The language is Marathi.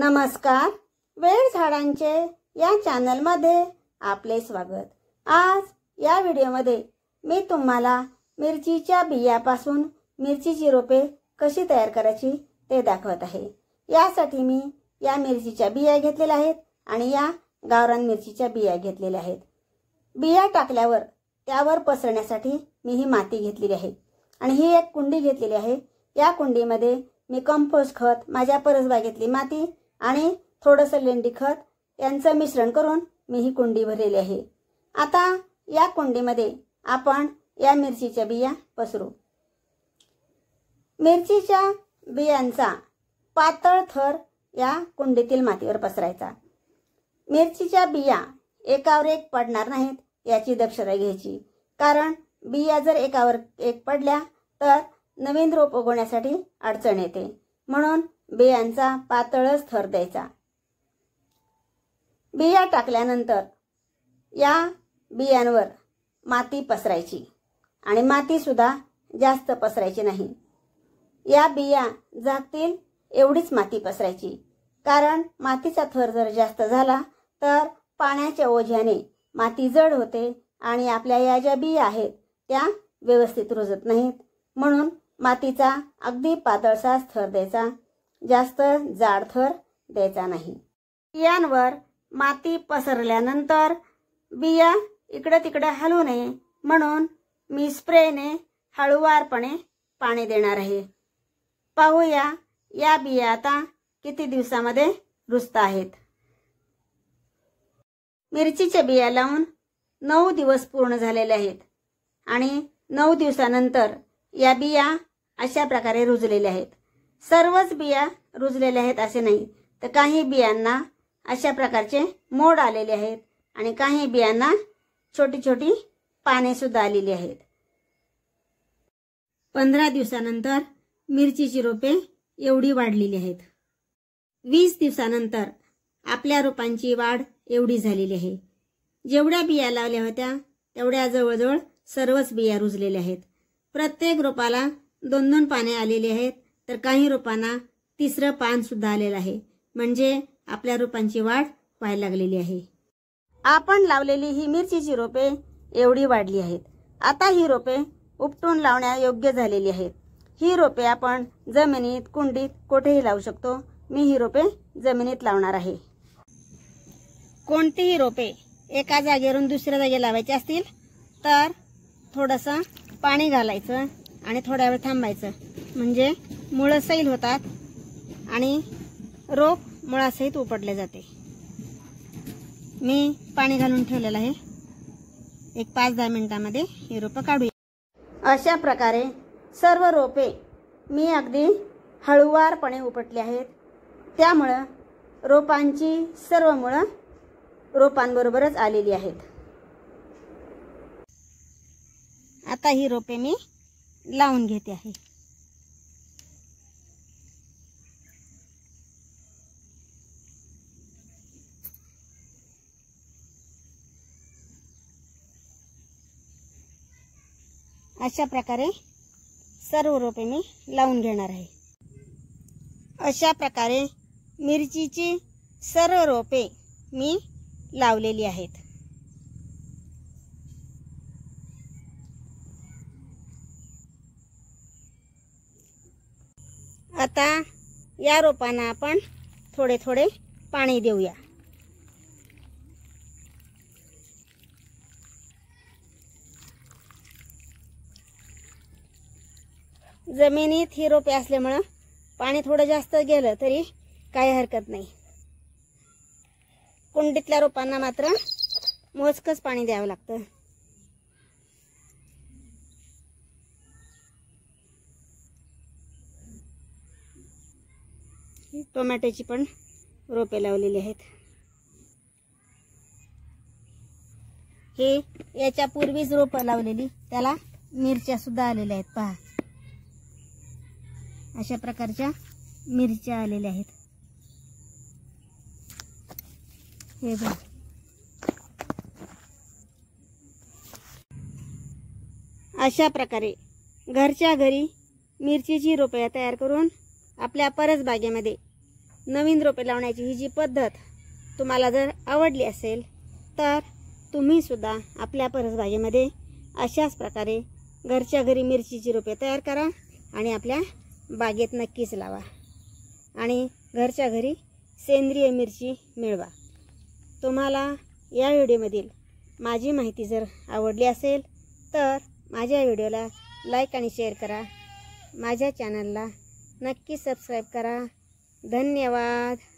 नमस्कार वेळ झाडांचे या चॅनलमध्ये आपले स्वागत आज या मध्ये मी तुम्हाला मिरचीच्या बियापासून मिरचीची रोपे कशी तयार करायची ते दाखवत आहे यासाठी मी या मिरचीच्या बिया घेतलेल्या आहेत आणि या गावरान मिरचीच्या बिया घेतलेल्या आहेत बिया टाकल्यावर त्यावर पसरण्यासाठी मी ही माती घेतलेली आहे आणि ही एक कुंडी घेतलेली आहे या कुंडीमध्ये मी कंपोस्ट खत माझ्या परसबागेतली माती आणि थोडस लेंडी खत यांचं मिश्रण करून मी ही कुंडी भरलेली आहे आता या कुंडीमध्ये आपण या मिरचीच्या बिया पसरू मिरचीच्या बियांचा पातळ थर या कुंडीतील मातीवर पसरायचा मिरचीच्या बिया एकावर एक पडणार नाहीत याची दक्षता घ्यायची कारण बिया जर एकावर एक पडल्या तर नवीन रोप उगवण्यासाठी अडचण येते म्हणून बियांचा पातळच थर द्यायचा बिया टाकल्यानंतर या बियांवर माती पसरायची आणि मातीसुद्धा जास्त पसरायची नाही या बिया जागतील एवढीच माती पसरायची कारण मातीचा थर जर जास्त झाला तर पाण्याच्या ओझ्याने माती जड होते आणि आपल्या या ज्या बिया आहेत त्या व्यवस्थित रुजत नाहीत म्हणून मातीचा अगदी पातळसा थर द्यायचा जास्त जाड थर द्यायचा नाही बियांवर माती पसरल्यानंतर बिया इकडं तिकडं हलू नये म्हणून मी स्प्रेने हळूवारपणे पाणी देणार आहे पाहूया या बिया आता किती दिवसामध्ये रुजत आहेत मिरचीच्या बिया लावून नऊ दिवस पूर्ण झालेले आहेत आणि नऊ दिवसानंतर या बिया अशा प्रकारे रुजलेल्या आहेत सर्वच बिया रुजलेल्या आहेत असे नाही तर काही बियांना अशा प्रकारचे मोड आलेले आहेत आणि काही बियांना छोटी छोटी पाने सुद्धा आलेली आहेत पंधरा दिवसानंतर मिरचीची रोपे एवढी वाढलेली आहेत वीस दिवसानंतर आपल्या रोपांची वाढ एवढी झालेली आहे जेवढ्या बिया लावल्या होत्या तेवढ्या जवळजवळ सर्वच बिया रुजलेल्या आहेत प्रत्येक रोपाला दोन दोन पाने आलेली आहेत तर काही रोपांना तिसरं सुद्धा आलेलं आहे म्हणजे आपल्या रोपांची वाढ व्हायला लागलेली आहे आपण लावलेली ही मिरचीची रोपे एवढी वाढली आहेत आता ही रोपे उपटून लावण्या योग्य झालेली आहेत ही रोपे आपण जमिनीत कुंडीत कोठेही लावू शकतो मी ही रोपे जमिनीत लावणार आहे कोणतीही रोपे एका जागेवरून दुसऱ्या जागे लावायची असतील तर थोडंसं पाणी घालायचं आणि थोड्या वेळ थांबायचं म्हणजे मुळं होतात आणि रोप मुळासहित उपडले जाते मी पाणी घालून ठेवलेलं आहे एक पाच दहा मिनटामध्ये ही रोपं काढूया अशा प्रकारे सर्व रोपे मी अगदी हळुवारपणे उपटली आहेत त्यामुळं रोपांची सर्व मुळं रोपांबरोबरच आलेली आहेत आता ही रोपे मी लावून घेते आहे अशा प्रकारे सर्व रोपे मी लावून घेणार आहे अशा प्रकारे मिरचीची सर्व रोपे मी लावलेली आहेत आता या रोपांना आपण थोडे थोडे पाणी देऊया जमिनीत ही रोपे असल्यामुळं पाणी थोडं जास्त गेलं तरी काही हरकत नाही कुंडीतल्या रोपांना मात्र मोजकच पाणी द्यावं लागतं टोमॅटोची पण रोपे लावलेली आहेत हे याच्या पूर्वीच रोपं लावलेली त्याला मिरच्या सुद्धा आलेल्या आहेत पहा अशा प्रकारच्या मिरच्या आलेल्या आहेत हे बघ अशा प्रकारे घरच्या घरी मिरचीची रोपे तयार करून आपल्या परस बागेमध्ये नवीन रोपे लावण्याची ही जी पद्धत तुम्हाला जर आवडली असेल तर तुम्हीसुद्धा आपल्या परसबागेमध्ये अशाच प्रकारे घरच्या घरी मिरचीची रोपे तयार करा आणि आपल्या बागेत नक्कीच लावा आणि घरच्या घरी सेंद्रिय मिरची मिळवा तुम्हाला या व्हिडिओमधील माझी माहिती जर आवडली असेल तर माझ्या व्हिडिओला लाईक आणि शेअर करा माझ्या चॅनलला नक्की सबस्क्राईब करा धन्यवाद